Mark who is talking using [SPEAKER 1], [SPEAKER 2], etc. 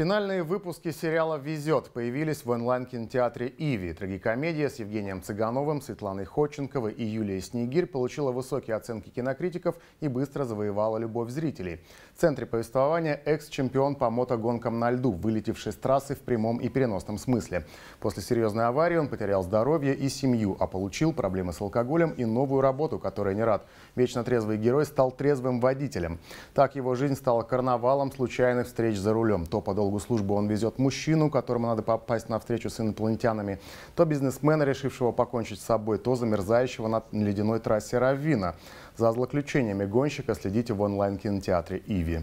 [SPEAKER 1] Финальные выпуски сериала «Везет» появились в онлайн-кинотеатре «Иви». Трагикомедия с Евгением Цыгановым, Светланой Ходченковой и Юлией Снегирь получила высокие оценки кинокритиков и быстро завоевала любовь зрителей. В центре повествования экс-чемпион по мотогонкам на льду, вылетевший с трассы в прямом и переносном смысле. После серьезной аварии он потерял здоровье и семью, а получил проблемы с алкоголем и новую работу, которой не рад. Вечно трезвый герой стал трезвым водителем. Так его жизнь стала карнавалом случайных встреч за рулем. То подолгу долгу службы он везет мужчину, которому надо попасть на встречу с инопланетянами, то бизнесмена, решившего покончить с собой, то замерзающего на ледяной трассе Равина За злоключениями гонщика следите в онлайн-кинотеатре «Иви».